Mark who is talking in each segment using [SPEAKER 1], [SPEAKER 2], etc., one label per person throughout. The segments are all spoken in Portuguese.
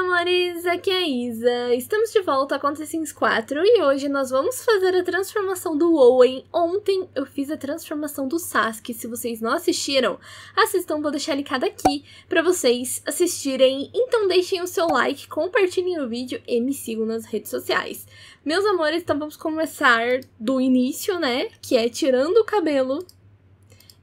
[SPEAKER 1] amores, aqui é a Isa. Estamos de volta com The Sims 4 e hoje nós vamos fazer a transformação do Owen. Ontem eu fiz a transformação do Sasuke, se vocês não assistiram, assistam, vou deixar linkado aqui para vocês assistirem. Então deixem o seu like, compartilhem o vídeo e me sigam nas redes sociais. Meus amores, então vamos começar do início, né, que é tirando o cabelo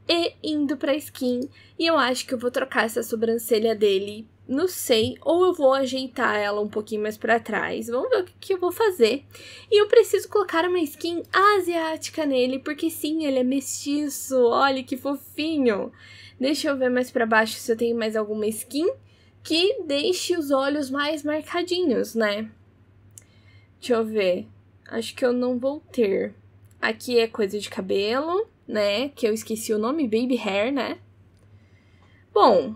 [SPEAKER 1] e indo pra skin. E eu acho que eu vou trocar essa sobrancelha dele não sei, ou eu vou ajeitar ela um pouquinho mais para trás, vamos ver o que eu vou fazer. E eu preciso colocar uma skin asiática nele, porque sim, ele é mestiço, olha que fofinho. Deixa eu ver mais para baixo se eu tenho mais alguma skin que deixe os olhos mais marcadinhos, né? Deixa eu ver, acho que eu não vou ter. Aqui é coisa de cabelo, né, que eu esqueci o nome, baby hair, né? Bom,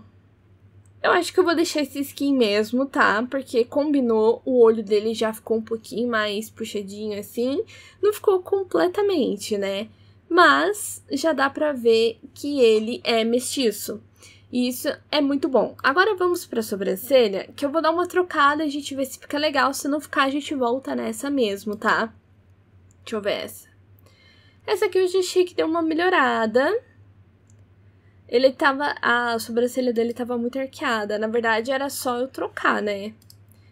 [SPEAKER 1] eu acho que eu vou deixar esse skin mesmo, tá? Porque combinou, o olho dele já ficou um pouquinho mais puxadinho assim. Não ficou completamente, né? Mas já dá pra ver que ele é mestiço. E isso é muito bom. Agora vamos pra sobrancelha, que eu vou dar uma trocada, a gente vê se fica legal. Se não ficar, a gente volta nessa mesmo, tá? Deixa eu ver essa. Essa aqui eu já achei que deu uma melhorada. Ele tava. A sobrancelha dele tava muito arqueada. Na verdade, era só eu trocar, né?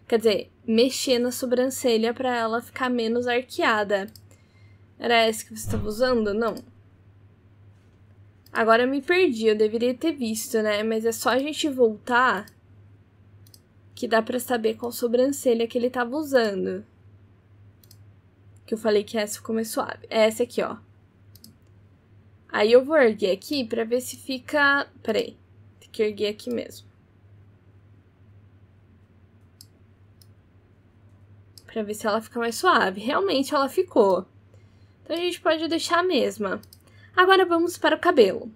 [SPEAKER 1] Quer dizer, mexer na sobrancelha para ela ficar menos arqueada. Era essa que você estava usando? Não. Agora eu me perdi, eu deveria ter visto, né? Mas é só a gente voltar que dá para saber qual sobrancelha que ele tava usando. Que eu falei que essa ficou mais suave. É essa aqui, ó. Aí eu vou erguer aqui pra ver se fica... Peraí, tem que erguer aqui mesmo. Pra ver se ela fica mais suave. Realmente ela ficou. Então a gente pode deixar a mesma. Agora vamos para o cabelo.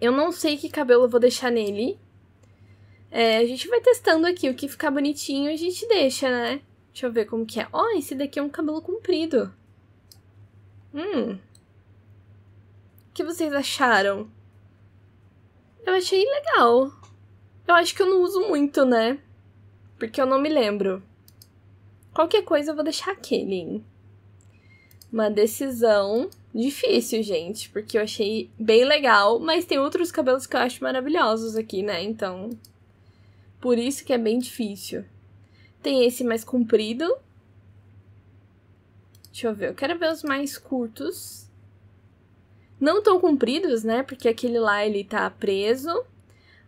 [SPEAKER 1] Eu não sei que cabelo eu vou deixar nele. É, a gente vai testando aqui. O que ficar bonitinho a gente deixa, né? Deixa eu ver como que é. Ó, oh, esse daqui é um cabelo comprido. Hum, o que vocês acharam? Eu achei legal. Eu acho que eu não uso muito, né? Porque eu não me lembro. Qualquer coisa eu vou deixar aquele. Uma decisão difícil, gente, porque eu achei bem legal, mas tem outros cabelos que eu acho maravilhosos aqui, né? Então, por isso que é bem difícil. Tem esse mais comprido. Deixa eu ver, eu quero ver os mais curtos não tão cumpridos, né? Porque aquele lá ele tá preso.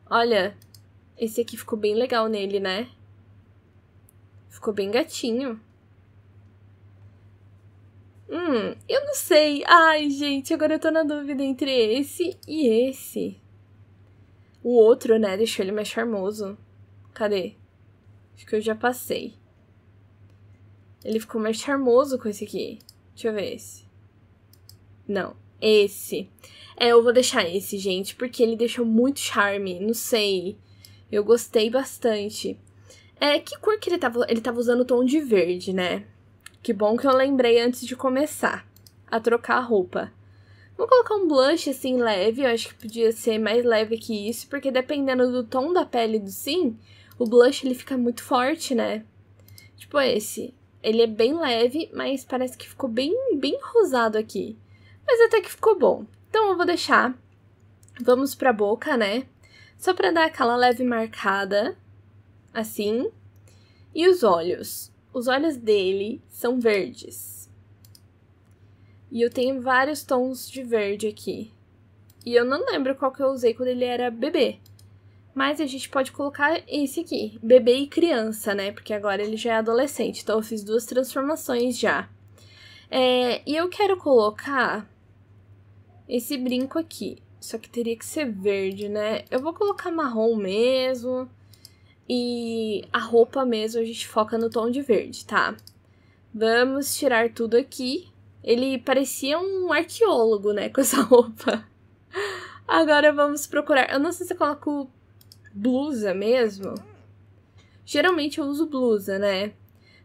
[SPEAKER 1] Olha, esse aqui ficou bem legal nele, né? Ficou bem gatinho. Hum, eu não sei. Ai, gente, agora eu tô na dúvida entre esse e esse. O outro, né, deixou ele mais charmoso. Cadê? Acho que eu já passei. Ele ficou mais charmoso com esse aqui. Deixa eu ver esse. Não. Esse. É, eu vou deixar esse, gente, porque ele deixou muito charme, não sei. Eu gostei bastante. É, que cor que ele tava? Ele tava usando o tom de verde, né? Que bom que eu lembrei antes de começar a trocar a roupa. Vou colocar um blush assim leve, eu acho que podia ser mais leve que isso, porque dependendo do tom da pele do sim, o blush ele fica muito forte, né? Tipo esse. Ele é bem leve, mas parece que ficou bem, bem rosado aqui. Mas até que ficou bom. Então eu vou deixar. Vamos pra boca, né? Só pra dar aquela leve marcada. Assim. E os olhos. Os olhos dele são verdes. E eu tenho vários tons de verde aqui. E eu não lembro qual que eu usei quando ele era bebê. Mas a gente pode colocar esse aqui, bebê e criança, né? Porque agora ele já é adolescente, então eu fiz duas transformações já. É, e eu quero colocar esse brinco aqui. Só que teria que ser verde, né? Eu vou colocar marrom mesmo. E a roupa mesmo a gente foca no tom de verde, tá? Vamos tirar tudo aqui. Ele parecia um arqueólogo, né? Com essa roupa. Agora vamos procurar. Eu não sei se eu coloco blusa mesmo. Geralmente eu uso blusa, né?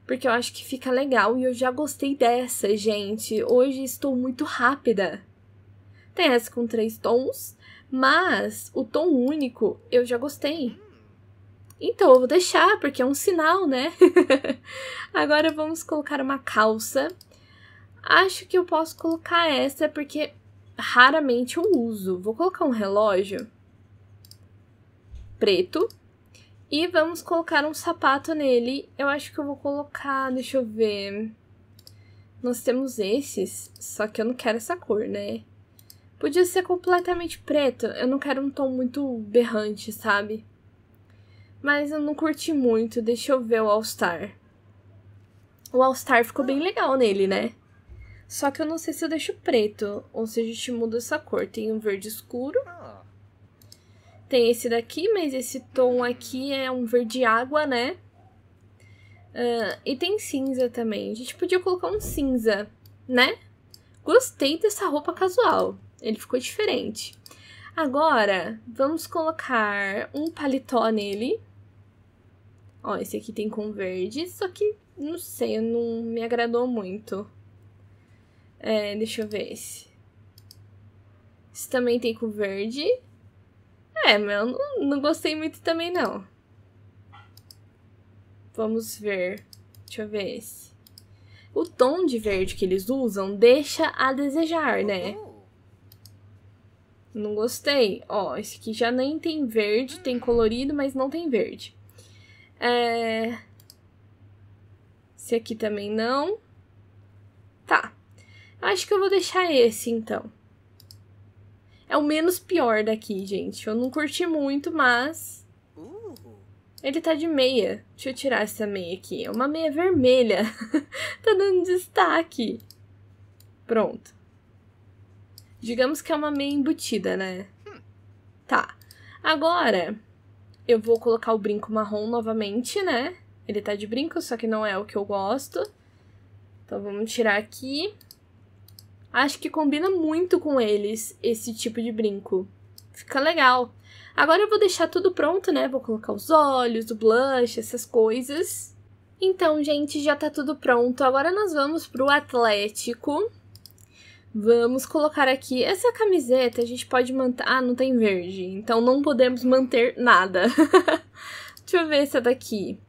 [SPEAKER 1] Porque eu acho que fica legal e eu já gostei dessa, gente. Hoje estou muito rápida. Tem essa com três tons, mas o tom único eu já gostei. Então eu vou deixar, porque é um sinal, né? Agora vamos colocar uma calça. Acho que eu posso colocar essa, porque raramente eu uso. Vou colocar um relógio preto. E vamos colocar um sapato nele. Eu acho que eu vou colocar, deixa eu ver. Nós temos esses, só que eu não quero essa cor, né? Podia ser completamente preto, eu não quero um tom muito berrante, sabe? Mas eu não curti muito, deixa eu ver o All Star. O All Star ficou bem legal nele, né? Só que eu não sei se eu deixo preto, ou se a gente muda essa cor. Tem um verde escuro. Tem esse daqui, mas esse tom aqui é um verde água, né? Uh, e tem cinza também. A gente podia colocar um cinza, né? Gostei dessa roupa casual. Ele ficou diferente. Agora, vamos colocar um paletó nele. Ó, esse aqui tem com verde, só que, não sei, não me agradou muito. É, deixa eu ver esse. Esse também tem com verde. É, mas eu não, não gostei muito também, não. Vamos ver. Deixa eu ver esse. O tom de verde que eles usam deixa a desejar, né? Não gostei. Ó, esse aqui já nem tem verde, tem colorido, mas não tem verde. É... Esse aqui também não. Tá. Acho que eu vou deixar esse, então. É o menos pior daqui, gente. Eu não curti muito, mas... Ele tá de meia. Deixa eu tirar essa meia aqui. É uma meia vermelha. tá dando destaque. Pronto. Digamos que é uma meia embutida, né? Hum. Tá. Agora, eu vou colocar o brinco marrom novamente, né? Ele tá de brinco, só que não é o que eu gosto. Então vamos tirar aqui. Acho que combina muito com eles esse tipo de brinco. Fica legal. Agora eu vou deixar tudo pronto, né? Vou colocar os olhos, o blush, essas coisas. Então, gente, já tá tudo pronto. Agora nós vamos pro Atlético. Vamos colocar aqui. Essa camiseta a gente pode manter. Ah, não tem verde. Então não podemos manter nada. Deixa eu ver essa daqui.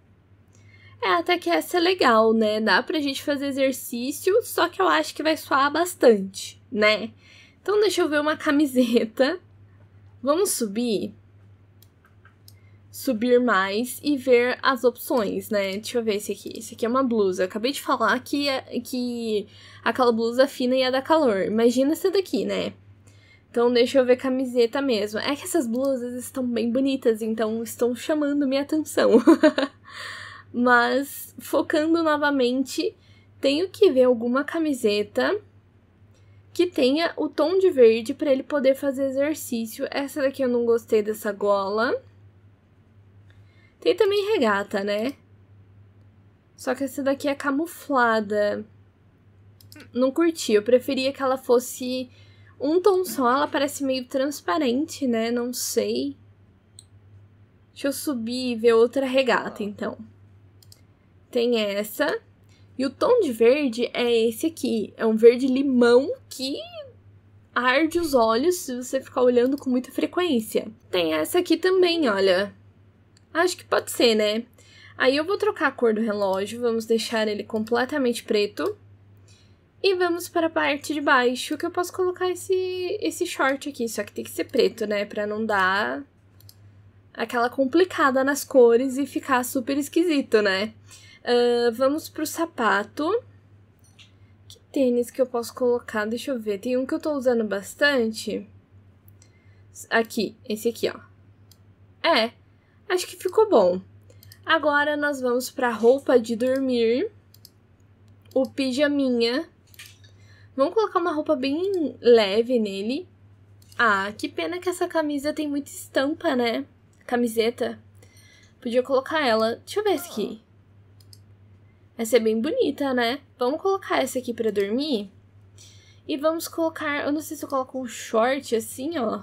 [SPEAKER 1] É, até que essa é legal, né? Dá pra gente fazer exercício, só que eu acho que vai suar bastante, né? Então deixa eu ver uma camiseta. Vamos subir subir mais e ver as opções, né? Deixa eu ver esse aqui. Esse aqui é uma blusa. Eu acabei de falar que, é, que aquela blusa fina ia é dar calor. Imagina essa daqui, né? Então deixa eu ver camiseta mesmo. É que essas blusas estão bem bonitas, então estão chamando minha atenção. Mas focando novamente, tenho que ver alguma camiseta que tenha o tom de verde para ele poder fazer exercício. Essa daqui eu não gostei dessa gola. Tem também regata, né? Só que essa daqui é camuflada. Não curti. Eu preferia que ela fosse um tom só. Ela parece meio transparente, né? Não sei. Deixa eu subir e ver outra regata, então. Tem essa. E o tom de verde é esse aqui. É um verde limão que arde os olhos se você ficar olhando com muita frequência. Tem essa aqui também, olha. Acho que pode ser, né? Aí eu vou trocar a cor do relógio, vamos deixar ele completamente preto. E vamos para a parte de baixo, que eu posso colocar esse, esse short aqui, só que tem que ser preto, né? Pra não dar aquela complicada nas cores e ficar super esquisito, né? Uh, vamos pro sapato. Que tênis que eu posso colocar? Deixa eu ver, tem um que eu tô usando bastante. Aqui, esse aqui, ó. É, Acho que ficou bom. Agora nós vamos para roupa de dormir, o pijaminha. Vamos colocar uma roupa bem leve nele. Ah, que pena que essa camisa tem muita estampa, né? Camiseta. Podia colocar ela. Deixa eu ver essa aqui. Essa é bem bonita, né? Vamos colocar essa aqui pra dormir. E vamos colocar... Eu não sei se eu coloco um short assim, ó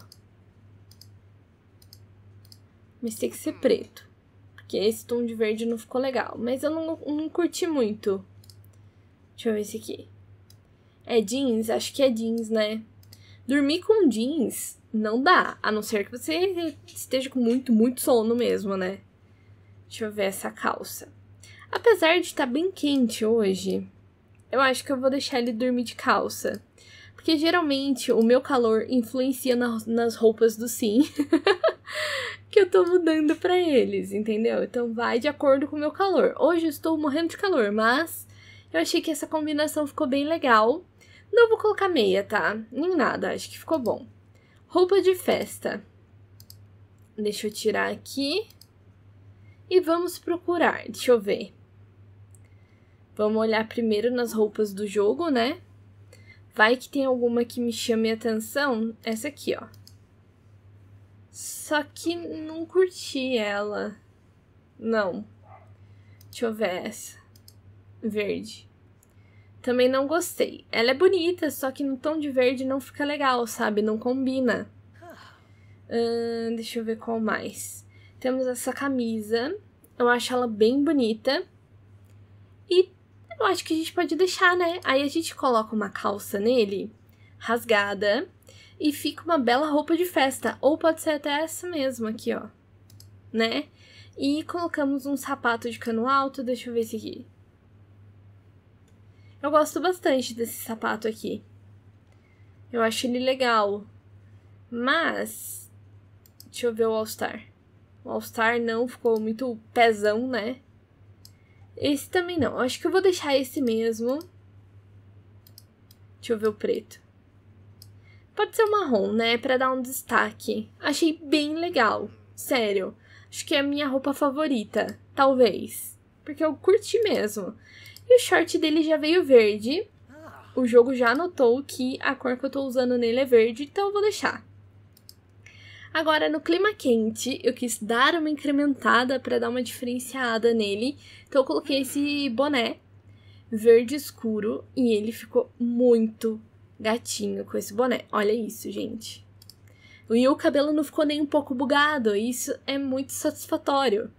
[SPEAKER 1] mas tem que ser preto. Porque esse tom de verde não ficou legal. Mas eu não, não curti muito. Deixa eu ver esse aqui. É jeans? Acho que é jeans, né? Dormir com jeans não dá. A não ser que você esteja com muito, muito sono mesmo, né? Deixa eu ver essa calça. Apesar de estar tá bem quente hoje, eu acho que eu vou deixar ele dormir de calça. Porque geralmente o meu calor influencia na, nas roupas do sim. que eu tô mudando para eles, entendeu? Então vai de acordo com o meu calor. Hoje eu estou morrendo de calor, mas eu achei que essa combinação ficou bem legal. Não vou colocar meia, tá? Nem nada, acho que ficou bom. Roupa de festa. Deixa eu tirar aqui. E vamos procurar, deixa eu ver. Vamos olhar primeiro nas roupas do jogo, né? Vai que tem alguma que me chame a atenção. Essa aqui, ó. Só que não curti ela. Não. Deixa eu ver essa. Verde. Também não gostei. Ela é bonita, só que no tom de verde não fica legal, sabe? Não combina. deixa eu ver qual mais. Temos essa camisa. Eu acho ela bem bonita. E eu acho que a gente pode deixar, né? Aí a gente coloca uma calça nele, rasgada, e fica uma bela roupa de festa. Ou pode ser até essa mesmo aqui, ó. Né? E colocamos um sapato de cano alto, deixa eu ver esse aqui. Eu gosto bastante desse sapato aqui. Eu acho ele legal. Mas, deixa eu ver o All Star. O All Star não ficou muito pezão, né? Esse também não. Acho que eu vou deixar esse mesmo. Deixa eu ver o preto. Pode ser o marrom, né? Pra dar um destaque. Achei bem legal. Sério. Acho que é a minha roupa favorita. Talvez. Porque eu curti mesmo. E o short dele já veio verde. O jogo já notou que a cor que eu tô usando nele é verde, então eu vou deixar. Agora, no clima quente, eu quis dar uma incrementada para dar uma diferenciada nele. Então eu coloquei esse boné verde escuro e ele ficou muito gatinho com esse boné. Olha isso, gente. E o cabelo não ficou nem um pouco bugado. Isso é muito satisfatório.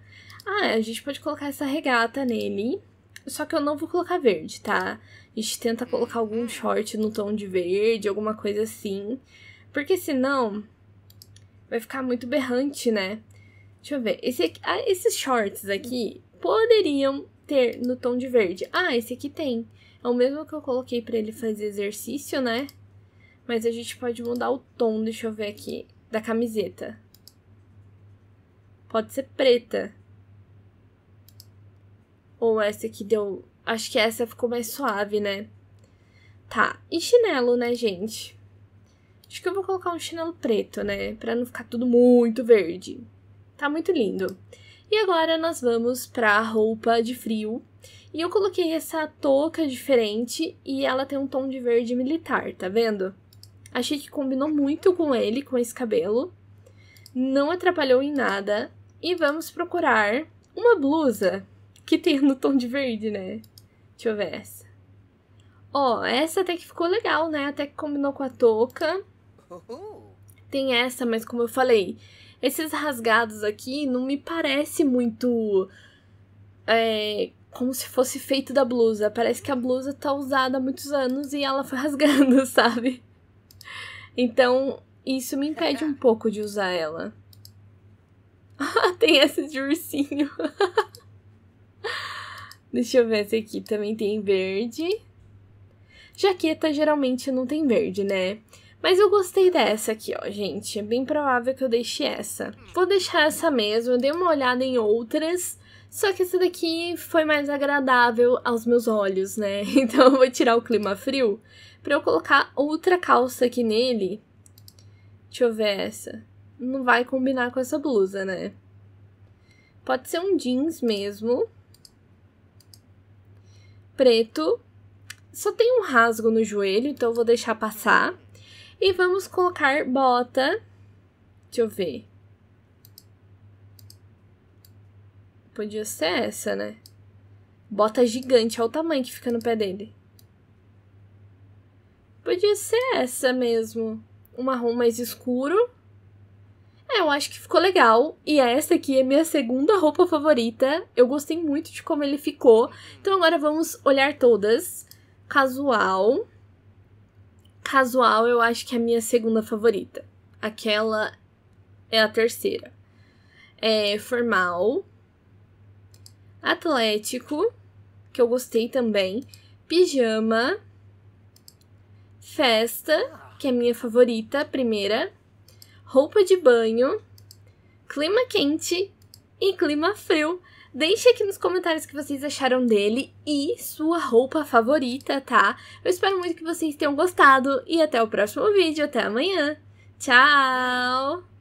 [SPEAKER 1] Ah, é, a gente pode colocar essa regata nele. Só que eu não vou colocar verde, tá? A gente tenta colocar algum short no tom de verde, alguma coisa assim. Porque senão vai ficar muito berrante, né? Deixa eu ver. Esse aqui, ah, esses shorts aqui poderiam ter no tom de verde. Ah, esse aqui tem. É o mesmo que eu coloquei para ele fazer exercício, né? Mas a gente pode mudar o tom, deixa eu ver aqui, da camiseta. Pode ser preta. Ou essa que deu. Acho que essa ficou mais suave, né? Tá. E chinelo, né, gente? Acho que eu vou colocar um chinelo preto, né? Pra não ficar tudo muito verde. Tá muito lindo. E agora nós vamos pra roupa de frio e eu coloquei essa touca diferente e ela tem um tom de verde militar, tá vendo? Achei que combinou muito com ele, com esse cabelo. Não atrapalhou em nada. E vamos procurar uma blusa que tenha no tom de verde, né? Deixa eu ver essa. Ó, oh, essa até que ficou legal, né? Até que combinou com a touca. Tem essa, mas como eu falei, esses rasgados aqui não me parece muito é, como se fosse feito da blusa. Parece que a blusa tá usada há muitos anos e ela foi rasgando, sabe? Então, isso me impede um pouco de usar ela. tem essa de ursinho. Deixa eu ver essa aqui. Também tem verde. Jaqueta geralmente não tem verde, né? Mas eu gostei dessa aqui, ó, gente. É bem provável que eu deixe essa. Vou deixar essa mesmo. Eu dei uma olhada em outras. Só que esse daqui foi mais agradável aos meus olhos, né? Então eu vou tirar o clima frio para eu colocar outra calça aqui nele. Deixa eu ver essa. Não vai combinar com essa blusa, né? Pode ser um jeans mesmo. Preto. Só tem um rasgo no joelho, então eu vou deixar passar. E vamos colocar bota. Deixa eu ver. Podia ser essa, né? Bota gigante, olha o tamanho que fica no pé dele. Podia ser essa mesmo. Um marrom mais escuro. É, eu acho que ficou legal. E essa aqui é minha segunda roupa favorita. Eu gostei muito de como ele ficou. Então agora vamos olhar todas. Casual. Casual eu acho que é a minha segunda favorita. Aquela é a terceira. É, formal. Atlético, que eu gostei também. Pijama. Festa, que é minha favorita, primeira. Roupa de banho. Clima quente e clima frio. Deixe aqui nos comentários o que vocês acharam dele e sua roupa favorita, tá? Eu espero muito que vocês tenham gostado e até o próximo vídeo, até amanhã. Tchau!